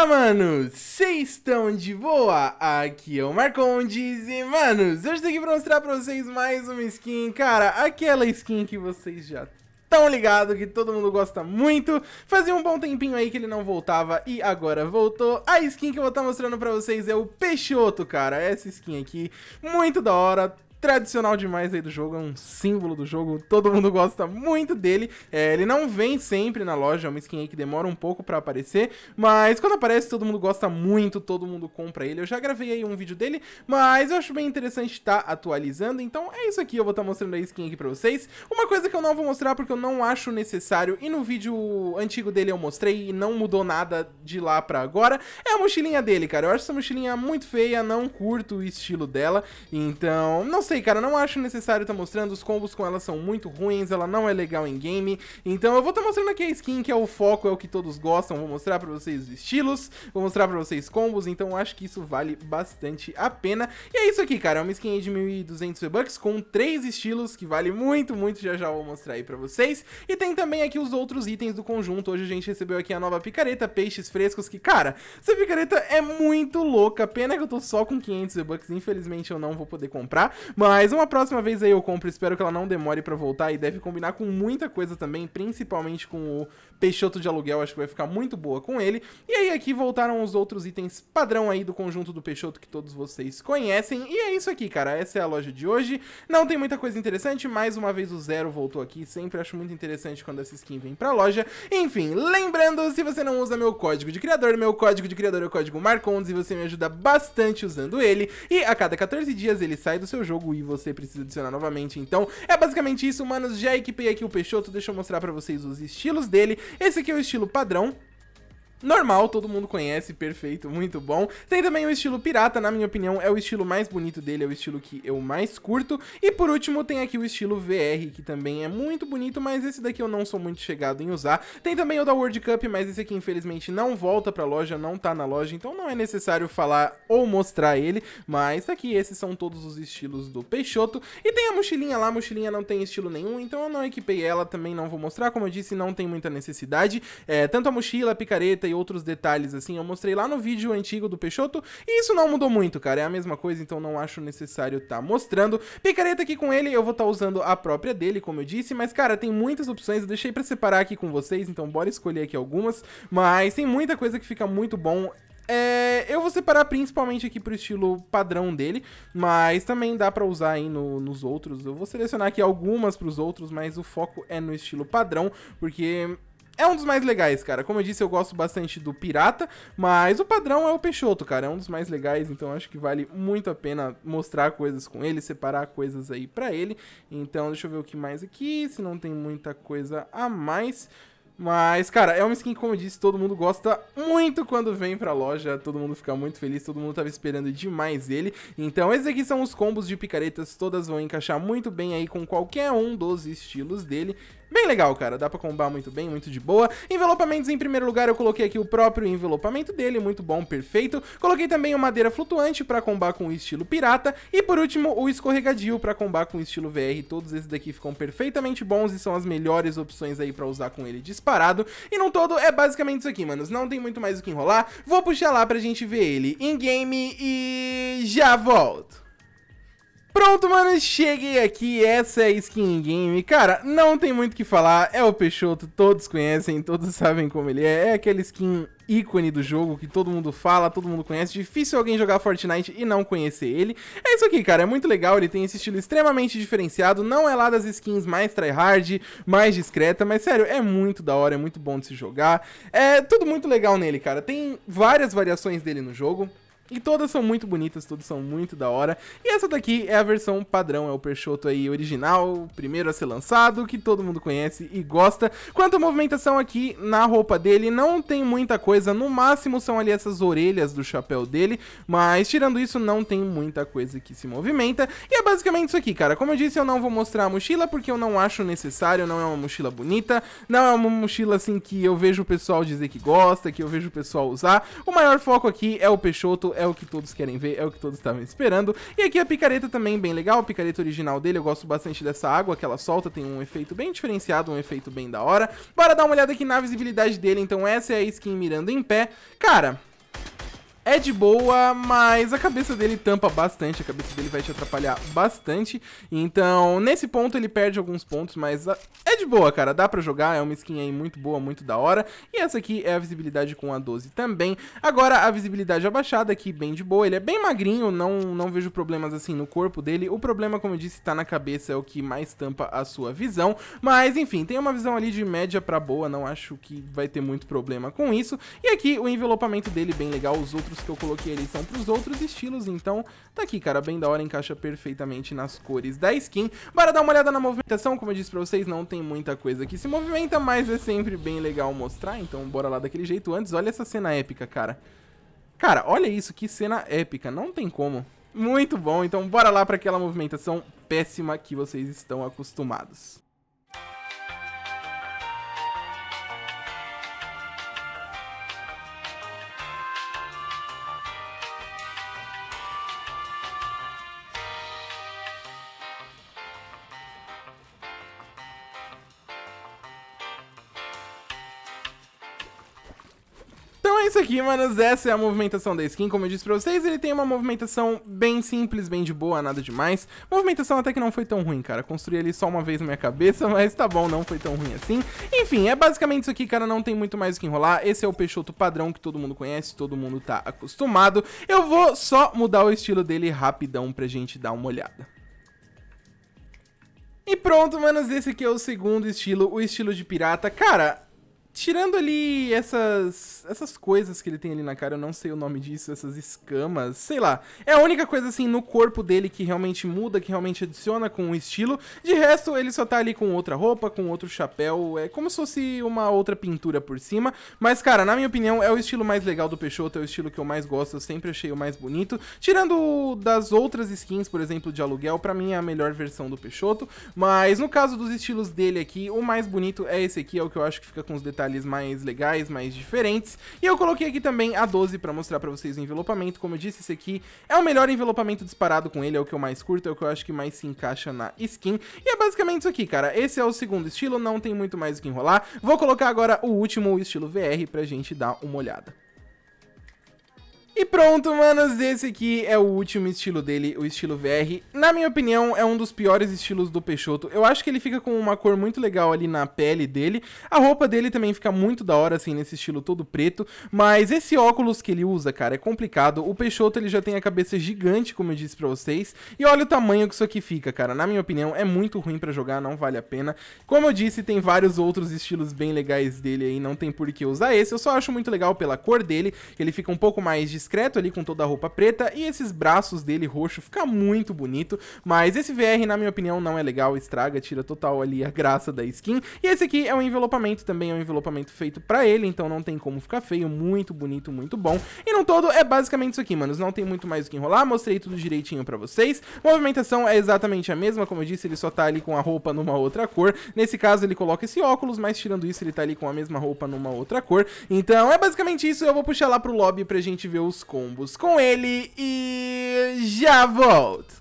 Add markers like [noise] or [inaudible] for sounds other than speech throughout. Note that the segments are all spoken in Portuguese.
Fala, mano! Vocês estão de boa? Aqui é o Marcondes e, manos, hoje tô aqui pra mostrar pra vocês mais uma skin, cara, aquela skin que vocês já tão ligado, que todo mundo gosta muito. Fazia um bom tempinho aí que ele não voltava e agora voltou. A skin que eu vou estar tá mostrando pra vocês é o Peixoto, cara. Essa skin aqui, muito da hora, tradicional demais aí do jogo, é um símbolo do jogo, todo mundo gosta muito dele. É, ele não vem sempre na loja, é uma skin aí que demora um pouco para aparecer, mas quando aparece todo mundo gosta muito, todo mundo compra ele. Eu já gravei aí um vídeo dele, mas eu acho bem interessante estar tá atualizando, então é isso aqui, eu vou estar tá mostrando a skin aqui pra vocês. Uma coisa que eu não vou mostrar porque eu não acho necessário, e no vídeo antigo dele eu mostrei e não mudou nada de lá pra agora, é a mochilinha dele, cara. Eu acho essa mochilinha muito feia, não curto o estilo dela, então não sei sei, cara, não acho necessário estar tá mostrando. Os combos com ela são muito ruins, ela não é legal em game. Então eu vou estar tá mostrando aqui a skin, que é o foco, é o que todos gostam. Vou mostrar pra vocês os estilos, vou mostrar pra vocês combos. Então acho que isso vale bastante a pena. E é isso aqui, cara. É uma skin de 1.200 V-Bucks com três estilos, que vale muito, muito. Já já vou mostrar aí pra vocês. E tem também aqui os outros itens do conjunto. Hoje a gente recebeu aqui a nova picareta, peixes frescos, que, cara, essa picareta é muito louca. Pena que eu tô só com 500 V-Bucks, infelizmente eu não vou poder comprar. Mas uma próxima vez aí eu compro, espero que ela não demore para voltar e deve combinar com muita coisa também, principalmente com o Peixoto de aluguel, acho que vai ficar muito boa com ele. E aí aqui voltaram os outros itens padrão aí do conjunto do Peixoto que todos vocês conhecem. E é isso aqui, cara, essa é a loja de hoje. Não tem muita coisa interessante, mais uma vez o Zero voltou aqui, sempre acho muito interessante quando essa skin vem pra loja. Enfim, lembrando, se você não usa meu código de criador, meu código de criador é o código MARCONDES e você me ajuda bastante usando ele. E a cada 14 dias ele sai do seu jogo e você precisa adicionar novamente. Então, é basicamente isso, manos. Já equipei aqui o Peixoto, deixa eu mostrar pra vocês os estilos dele. Esse aqui é o estilo padrão, normal, todo mundo conhece, perfeito, muito bom. Tem também o estilo pirata, na minha opinião, é o estilo mais bonito dele, é o estilo que eu mais curto. E por último, tem aqui o estilo VR, que também é muito bonito, mas esse daqui eu não sou muito chegado em usar. Tem também o da World Cup, mas esse aqui infelizmente não volta pra loja, não tá na loja, então não é necessário falar ou mostrar ele, mas tá aqui, esses são todos os estilos do Peixoto. E tem a mochilinha lá, a mochilinha não tem estilo nenhum, então eu não equipei ela, também não vou mostrar, como eu disse, não tem muita necessidade. É, tanto a mochila, a picareta e outros detalhes assim, eu mostrei lá no vídeo antigo do Peixoto, e isso não mudou muito, cara, é a mesma coisa, então não acho necessário estar tá mostrando. Picareta aqui com ele, eu vou estar tá usando a própria dele, como eu disse, mas cara, tem muitas opções, eu deixei pra separar aqui com vocês, então bora escolher aqui algumas, mas tem muita coisa que fica muito bom, é, eu vou separar principalmente aqui pro estilo padrão dele, mas também dá pra usar aí no, nos outros. Eu vou selecionar aqui algumas pros outros, mas o foco é no estilo padrão, porque é um dos mais legais, cara. Como eu disse, eu gosto bastante do Pirata, mas o padrão é o Peixoto, cara. É um dos mais legais, então acho que vale muito a pena mostrar coisas com ele, separar coisas aí pra ele. Então, deixa eu ver o que mais aqui, se não tem muita coisa a mais. Mas, cara, é uma skin, como eu disse, todo mundo gosta muito quando vem pra loja, todo mundo fica muito feliz, todo mundo tava esperando demais ele. Então, esses aqui são os combos de picaretas, todas vão encaixar muito bem aí com qualquer um dos estilos dele. Bem legal, cara. Dá pra combar muito bem, muito de boa. Envelopamentos em primeiro lugar, eu coloquei aqui o próprio envelopamento dele, muito bom, perfeito. Coloquei também o madeira flutuante pra combar com o estilo pirata. E por último, o escorregadio pra combar com o estilo VR. Todos esses daqui ficam perfeitamente bons e são as melhores opções aí pra usar com ele disparado. E num todo, é basicamente isso aqui, manos. Não tem muito mais o que enrolar. Vou puxar lá pra gente ver ele em game e já volto. Pronto, mano, cheguei aqui, essa é a Skin Game. Cara, não tem muito o que falar, é o Peixoto, todos conhecem, todos [laughs] sabem como ele é. É aquela skin ícone do jogo que todo mundo fala, todo mundo conhece. Difícil alguém jogar Fortnite e não conhecer ele. É isso aqui, cara, é muito legal, ele tem esse estilo extremamente diferenciado. Não é lá das skins mais tryhard, mais discreta, mas sério, é muito da hora, é muito bom de se jogar. É tudo muito legal nele, cara. Tem várias variações dele no jogo. E todas são muito bonitas, todas são muito da hora. E essa daqui é a versão padrão, é o Peixoto aí original, primeiro a ser lançado, que todo mundo conhece e gosta. Quanto à movimentação aqui na roupa dele, não tem muita coisa, no máximo são ali essas orelhas do chapéu dele, mas tirando isso não tem muita coisa que se movimenta. E é basicamente isso aqui, cara. Como eu disse, eu não vou mostrar a mochila porque eu não acho necessário, não é uma mochila bonita, não é uma mochila assim que eu vejo o pessoal dizer que gosta, que eu vejo o pessoal usar. O maior foco aqui é o Peixoto, é o que todos querem ver, é o que todos estavam esperando. E aqui a picareta também bem legal, a picareta original dele, eu gosto bastante dessa água que ela solta, tem um efeito bem diferenciado, um efeito bem da hora. Bora dar uma olhada aqui na visibilidade dele, então essa é a skin mirando em pé. Cara, é de boa, mas a cabeça dele tampa bastante, a cabeça dele vai te atrapalhar bastante. Então, nesse ponto ele perde alguns pontos, mas ah, é de boa, cara. Dá pra jogar, é uma skin aí muito boa, muito da hora. E essa aqui é a visibilidade com a 12 também. Agora, a visibilidade abaixada aqui, bem de boa. Ele é bem magrinho, não, não vejo problemas assim no corpo dele. O problema, como eu disse, tá na cabeça, é o que mais tampa a sua visão. Mas, enfim, tem uma visão ali de média pra boa, não acho que vai ter muito problema com isso. E aqui, o envelopamento dele bem legal, os outros que eu coloquei ali são pros outros estilos, então tá aqui, cara, bem da hora, encaixa perfeitamente nas cores da skin. Bora dar uma olhada na movimentação, como eu disse pra vocês, não tem muita coisa que se movimenta, mas é sempre bem legal mostrar, então bora lá daquele jeito. Antes, olha essa cena épica, cara. Cara, olha isso, que cena épica, não tem como. Muito bom, então bora lá para aquela movimentação péssima que vocês estão acostumados. é isso aqui, manos. Essa é a movimentação da skin. Como eu disse pra vocês, ele tem uma movimentação bem simples, bem de boa, nada demais. Movimentação até que não foi tão ruim, cara. Construí ali só uma vez na minha cabeça, [laughs] mas tá bom, não foi tão ruim assim. Enfim, é basicamente isso aqui, cara. Não tem muito mais o que enrolar. Esse é o Peixoto padrão que todo mundo conhece, todo mundo tá acostumado. Eu vou só mudar o estilo dele rapidão pra gente dar uma olhada. E pronto, manos, esse aqui é o segundo estilo, o estilo de pirata. Cara, Tirando ali essas essas coisas que ele tem ali na cara, eu não sei o nome disso, essas escamas, sei lá. É a única coisa assim no corpo dele que realmente muda, que realmente adiciona com o estilo. De resto, ele só tá ali com outra roupa, com outro chapéu, é como se fosse uma outra pintura por cima. Mas cara, na minha opinião, é o estilo mais legal do Peixoto, é o estilo que eu mais gosto, eu sempre achei o mais bonito. Tirando das outras skins, por exemplo, de aluguel, para mim é a melhor versão do Peixoto, mas no caso dos estilos dele aqui, o mais bonito é esse aqui, é o que eu acho que fica com os detalhes detalhes mais legais, mais diferentes. E eu coloquei aqui também a 12 para mostrar para vocês o envelopamento. Como eu disse, esse aqui é o melhor envelopamento disparado com ele, é o que eu mais curto, é o que eu acho que mais se encaixa na skin. E é basicamente isso aqui, cara. Esse é o segundo estilo, não tem muito mais o que enrolar. Vou colocar agora o último, o estilo VR, pra gente dar uma olhada. E pronto, manos, esse aqui é o último estilo dele, o estilo VR. Na minha opinião, é um dos piores estilos do Peixoto. Eu acho que ele fica com uma cor muito legal ali na pele dele. A roupa dele também fica muito da hora, assim, nesse estilo todo preto. Mas esse óculos que ele usa, cara, é complicado. O Peixoto, ele já tem a cabeça gigante, como eu disse pra vocês. E olha o tamanho que isso aqui fica, cara. Na minha opinião, é muito ruim pra jogar, não vale a pena. Como eu disse, tem vários outros estilos bem legais dele aí, não tem por que usar esse. Eu só acho muito legal pela cor dele, ele fica um pouco mais discreto discreto ali com toda a roupa preta e esses braços dele roxo fica muito bonito, mas esse VR, na minha opinião, não é legal, estraga, tira total ali a graça da skin. E esse aqui é um envelopamento também, é um envelopamento feito pra ele, então não tem como ficar feio, muito bonito, muito bom. E no todo é basicamente isso aqui, manos, não tem muito mais o que enrolar, mostrei tudo direitinho pra vocês. Movimentação é exatamente a mesma, como eu disse, ele só tá ali com a roupa numa outra cor. Nesse caso ele coloca esse óculos, mas tirando isso ele tá ali com a mesma roupa numa outra cor. Então é basicamente isso, eu vou puxar lá pro lobby pra gente ver o meus combos com ele e já volto.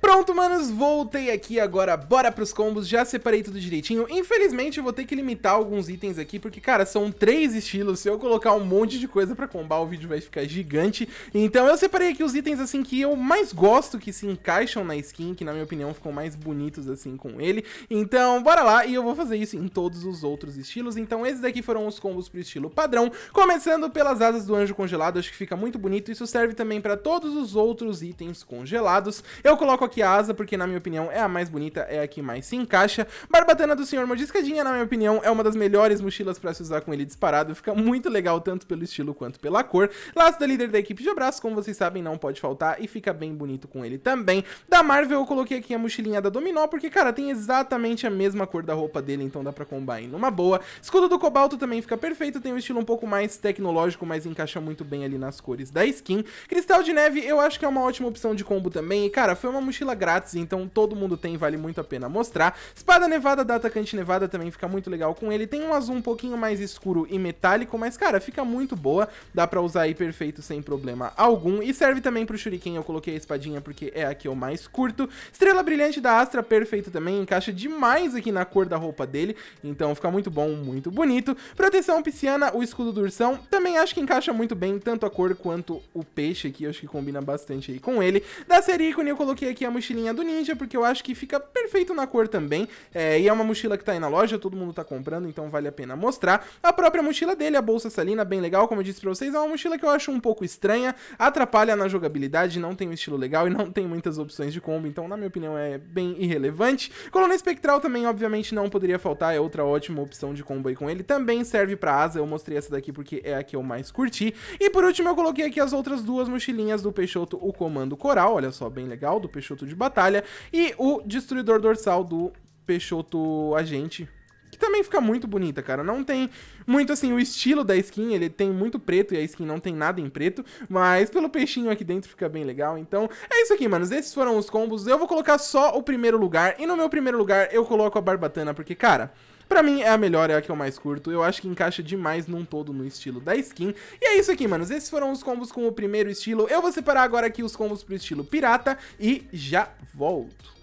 Pronto, manos, voltei aqui agora, bora pros combos, já separei tudo direitinho. Infelizmente, eu vou ter que limitar alguns itens aqui, porque, cara, são três estilos, se eu colocar um monte de coisa pra combar, o vídeo vai ficar gigante. Então, eu separei aqui os itens, assim, que eu mais gosto, que se encaixam na skin, que, na minha opinião, ficam mais bonitos, assim, com ele. Então, bora lá, e eu vou fazer isso em todos os outros estilos. Então, esses daqui foram os combos pro estilo padrão, começando pelas asas do anjo congelado, acho que fica muito bonito. Isso serve também pra todos os outros itens congelados. Eu coloco aqui a asa, porque na minha opinião é a mais bonita, é a que mais se encaixa. Barbatana do Senhor Mordiscadinha, na minha opinião, é uma das melhores mochilas pra se usar com ele disparado. Fica muito legal, tanto pelo estilo quanto pela cor. Laço da líder da equipe de abraço, como vocês sabem, não pode faltar e fica bem bonito com ele também. Da Marvel, eu coloquei aqui a mochilinha da Dominó, porque, cara, tem exatamente a mesma cor da roupa dele, então dá pra combinar numa boa. Escudo do Cobalto também fica perfeito, tem um estilo um pouco mais tecnológico, mas encaixa muito bem ali nas cores da skin. Cristal de Neve, eu acho que é uma ótima opção de combo também. E, cara, foi uma mochila mochila grátis, então todo mundo tem, vale muito a pena mostrar. Espada Nevada da Atacante Nevada também fica muito legal com ele. Tem um azul um pouquinho mais escuro e metálico, mas, cara, fica muito boa. Dá pra usar aí perfeito sem problema algum. E serve também pro Shuriken, eu coloquei a espadinha porque é a que eu mais curto. Estrela Brilhante da Astra, perfeito também, encaixa demais aqui na cor da roupa dele, então fica muito bom, muito bonito. Proteção Pisciana, o escudo do ursão, também acho que encaixa muito bem, tanto a cor quanto o peixe aqui, acho que combina bastante aí com ele. Da Sericone eu coloquei aqui a mochilinha do Ninja, porque eu acho que fica perfeito na cor também. É, e é uma mochila que tá aí na loja, todo mundo tá comprando, então vale a pena mostrar. A própria mochila dele, a Bolsa Salina, bem legal, como eu disse pra vocês, é uma mochila que eu acho um pouco estranha, atrapalha na jogabilidade, não tem um estilo legal e não tem muitas opções de combo, então na minha opinião é bem irrelevante. Coluna Espectral também, obviamente, não poderia faltar, é outra ótima opção de combo aí com ele. Também serve pra asa, eu mostrei essa daqui porque é a que eu mais curti. E por último eu coloquei aqui as outras duas mochilinhas do Peixoto, o Comando Coral, olha só, bem legal, do Peixoto de Batalha, e o Destruidor Dorsal do Peixoto Agente, que também fica muito bonita, cara. Não tem muito assim o estilo da skin, ele tem muito preto e a skin não tem nada em preto, mas pelo peixinho aqui dentro fica bem legal. Então, é isso aqui, manos. Esses foram os combos. Eu vou colocar só o primeiro lugar e no meu primeiro lugar eu coloco a barbatana porque, cara, Pra mim é a melhor, é a que eu mais curto. Eu acho que encaixa demais num todo no estilo da skin. E é isso aqui, manos. Esses foram os combos com o primeiro estilo. Eu vou separar agora aqui os combos pro estilo pirata e já volto.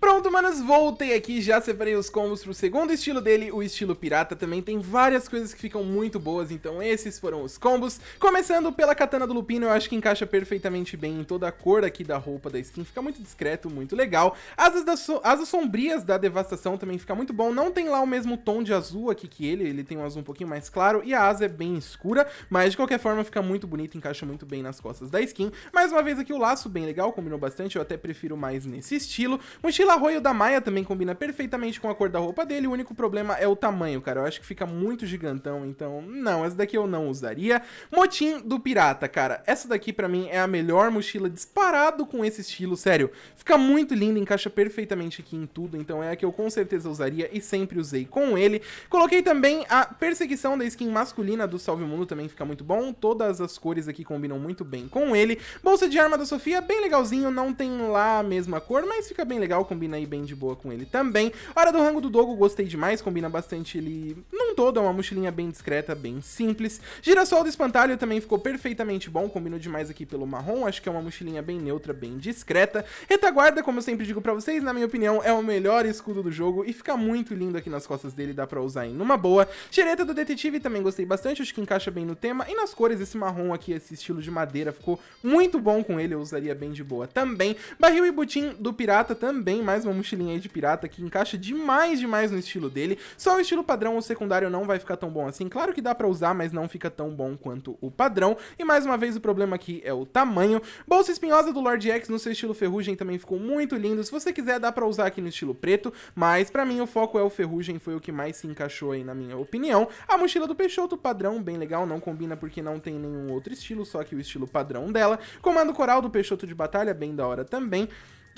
Pronto, manos, voltei aqui, já separei os combos pro segundo estilo dele, o estilo pirata também tem várias coisas que ficam muito boas, então esses foram os combos. Começando pela katana do Lupino, eu acho que encaixa perfeitamente bem em toda a cor aqui da roupa da skin, fica muito discreto, muito legal. Asas, da so asas sombrias da Devastação também fica muito bom, não tem lá o mesmo tom de azul aqui que ele, ele tem um azul um pouquinho mais claro e a asa é bem escura, mas de qualquer forma fica muito bonito, encaixa muito bem nas costas da skin. Mais uma vez aqui o laço bem legal, combinou bastante, eu até prefiro mais nesse estilo. Mochila Arroio da Maia também combina perfeitamente com a cor da roupa dele. O único problema é o tamanho, cara. Eu acho que fica muito gigantão, então não, essa daqui eu não usaria. Motim do Pirata, cara. Essa daqui para mim é a melhor mochila disparado com esse estilo, sério. Fica muito linda, encaixa perfeitamente aqui em tudo, então é a que eu com certeza usaria e sempre usei com ele. Coloquei também a perseguição da skin masculina do Salve Mundo, também fica muito bom. Todas as cores aqui combinam muito bem com ele. Bolsa de arma da Sofia, bem legalzinho, não tem lá a mesma cor, mas fica bem legal com combina aí bem de boa com ele também. Hora do rango do Dogo, gostei demais, combina bastante ele num todo, é uma mochilinha bem discreta, bem simples. Girassol do Espantalho também ficou perfeitamente bom, combinou demais aqui pelo marrom, acho que é uma mochilinha bem neutra, bem discreta. Retaguarda, como eu sempre digo pra vocês, na minha opinião, é o melhor escudo do jogo e fica muito lindo aqui nas costas dele, dá pra usar em numa boa. Xereta do Detetive também gostei bastante, acho que encaixa bem no tema e nas cores, esse marrom aqui, esse estilo de madeira ficou muito bom com ele, eu usaria bem de boa também. Barril e Butim do Pirata também, mais uma mochilinha aí de pirata que encaixa demais, demais no estilo dele. Só o estilo padrão ou secundário não vai ficar tão bom assim. Claro que dá pra usar, mas não fica tão bom quanto o padrão. E mais uma vez, o problema aqui é o tamanho. Bolsa espinhosa do Lord X no seu estilo ferrugem também ficou muito lindo. Se você quiser, dá pra usar aqui no estilo preto, mas pra mim o foco é o ferrugem, foi o que mais se encaixou aí na minha opinião. A mochila do Peixoto, padrão, bem legal, não combina porque não tem nenhum outro estilo, só que o estilo padrão dela. Comando coral do Peixoto de Batalha, bem da hora também.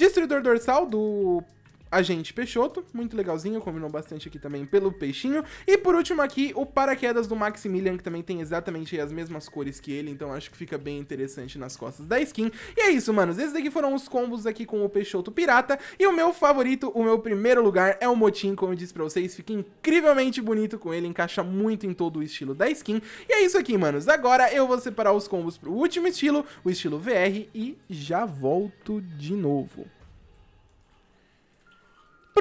Distribuidor dorsal do Agente Peixoto, muito legalzinho, combinou bastante aqui também pelo peixinho. E por último aqui, o paraquedas do Maximilian, que também tem exatamente as mesmas cores que ele, então acho que fica bem interessante nas costas da skin. E é isso, manos, esses daqui foram os combos aqui com o Peixoto Pirata, e o meu favorito, o meu primeiro lugar, é o Motim, como eu disse pra vocês, fica incrivelmente bonito com ele, encaixa muito em todo o estilo da skin. E é isso aqui, manos, agora eu vou separar os combos pro último estilo, o estilo VR, e já volto de novo.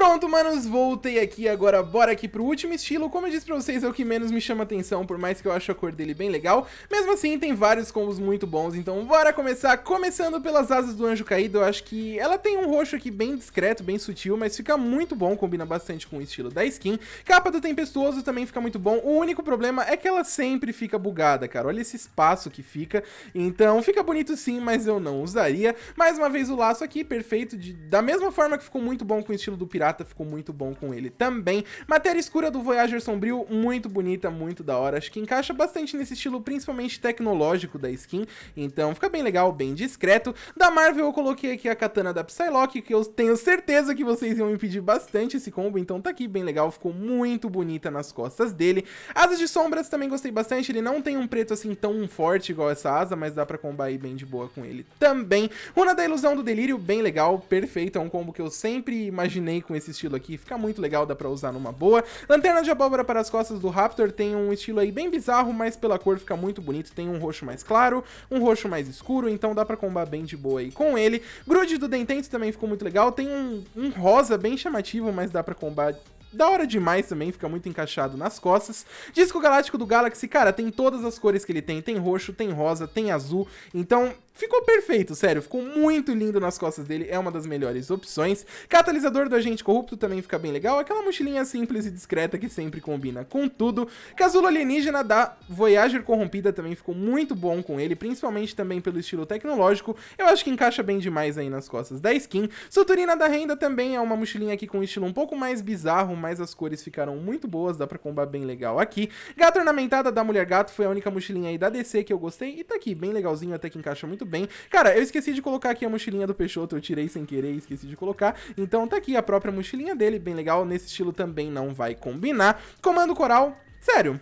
Pronto, manos, voltei aqui agora, bora aqui pro último estilo. Como eu disse pra vocês, é o que menos me chama atenção, por mais que eu acho a cor dele bem legal. Mesmo assim, tem vários combos muito bons, então bora começar. Começando pelas asas do Anjo Caído, eu acho que ela tem um roxo aqui bem discreto, bem sutil, mas fica muito bom, combina bastante com o estilo da skin. Capa do Tempestuoso também fica muito bom. O único problema é que ela sempre fica bugada, cara. Olha esse espaço que fica. Então, fica bonito sim, mas eu não usaria. Mais uma vez o laço aqui, perfeito, de... da mesma forma que ficou muito bom com o estilo do Pirata, prata, ficou muito bom com ele também. Matéria escura do Voyager Sombrio, muito bonita, muito da hora. Acho que encaixa bastante nesse estilo, principalmente tecnológico da skin. Então fica bem legal, bem discreto. Da Marvel eu coloquei aqui a katana da Psylocke, que eu tenho certeza que vocês iam impedir bastante esse combo. Então tá aqui, bem legal, ficou muito bonita nas costas dele. Asas de sombras também gostei bastante. Ele não tem um preto assim tão forte igual essa asa, mas dá pra combar aí bem de boa com ele também. Runa da Ilusão do Delírio, bem legal, perfeito. É um combo que eu sempre imaginei com esse esse estilo aqui, fica muito legal, dá pra usar numa boa. Lanterna de abóbora para as costas do Raptor tem um estilo aí bem bizarro, mas pela cor fica muito bonito, tem um roxo mais claro, um roxo mais escuro, então dá pra combar bem de boa aí com ele. Grude do Dentente também ficou muito legal, tem um, um rosa bem chamativo, mas dá pra combar da hora demais também, fica muito encaixado nas costas. Disco Galáctico do Galaxy, cara, tem todas as cores que ele tem. Tem roxo, tem rosa, tem azul. Então, Ficou perfeito, sério, ficou muito lindo nas costas dele, é uma das melhores opções. Catalisador do agente corrupto também fica bem legal, aquela mochilinha simples e discreta que sempre combina com tudo. Casulo alienígena da Voyager Corrompida também ficou muito bom com ele, principalmente também pelo estilo tecnológico, eu acho que encaixa bem demais aí nas costas da skin. Suturina da Renda também é uma mochilinha aqui com estilo um pouco mais bizarro, mas as cores ficaram muito boas, dá pra combar bem legal aqui. Gato ornamentada da Mulher Gato foi a única mochilinha aí da DC que eu gostei e tá aqui, bem legalzinho, até que encaixa muito bem. Cara, eu esqueci de colocar aqui a mochilinha do Peixoto, eu tirei sem querer, esqueci de colocar. Então tá aqui a própria mochilinha dele, bem legal, nesse estilo também não vai combinar. Comando coral, sério,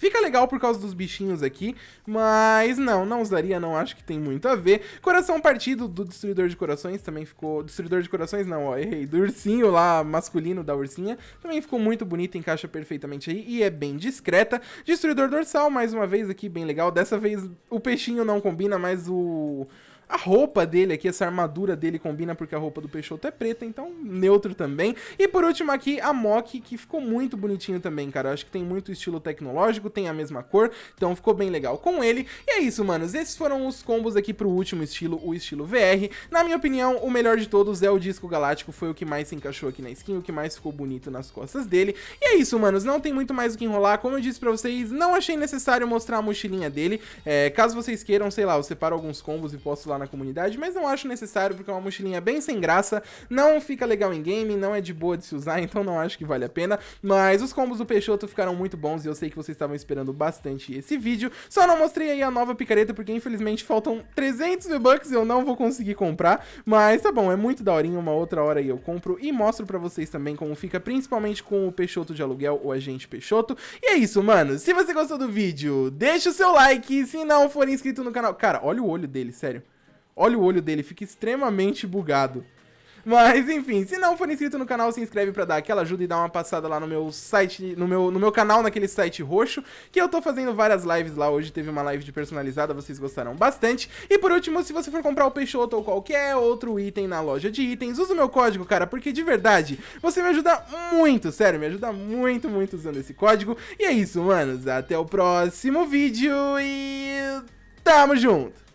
Fica legal por causa dos bichinhos aqui, mas não, não usaria, não acho que tem muito a ver. Coração partido do Destruidor de Corações também ficou... Destruidor de Corações não, ó, errei. Do ursinho lá, masculino da ursinha, também ficou muito bonito, encaixa perfeitamente aí e é bem discreta. Destruidor dorsal, mais uma vez aqui, bem legal. Dessa vez o peixinho não combina, mas o... A roupa dele aqui, essa armadura dele combina porque a roupa do Peixoto é preta, então neutro também. E por último aqui, a Mock, que ficou muito bonitinho também, cara. Eu acho que tem muito estilo tecnológico, tem a mesma cor, então ficou bem legal com ele. E é isso, manos. Esses foram os combos aqui pro último estilo, o estilo VR. Na minha opinião, o melhor de todos é o Disco Galáctico, foi o que mais se encaixou aqui na skin, o que mais ficou bonito nas costas dele. E é isso, manos. Não tem muito mais o que enrolar. Como eu disse pra vocês, não achei necessário mostrar a mochilinha dele. É, caso vocês queiram, sei lá, eu separo alguns combos e posto lá na comunidade, mas não acho necessário porque é uma mochilinha bem sem graça, não fica legal em game, não é de boa de se usar, [laughs] então não acho que vale a pena. Mas os combos do Peixoto ficaram muito bons e eu sei que vocês estavam esperando bastante esse vídeo. Só não mostrei aí a nova picareta porque infelizmente faltam 300 V-Bucks e eu não vou conseguir comprar, mas tá bom, é muito daorinha, uma outra hora aí eu compro e mostro pra vocês também como fica, principalmente com o Peixoto de aluguel ou agente Peixoto. E é isso, mano, se você gostou do vídeo, deixa o seu like, se não for inscrito no canal... Cara, olha o olho dele, sério. Olha o olho dele, fica extremamente bugado. Mas enfim, se não for inscrito no canal, se inscreve para dar aquela ajuda e dar uma passada lá no meu site, no meu, no meu canal, naquele site roxo, que eu tô fazendo várias lives lá. Hoje teve uma live de personalizada, vocês gostaram bastante. E por último, se você for comprar o Peixoto ou qualquer outro item na loja de itens, usa o meu código, cara, porque de verdade, você me ajuda muito, sério, me ajuda muito, muito usando esse código. E é isso, manos, até o próximo vídeo e tamo junto!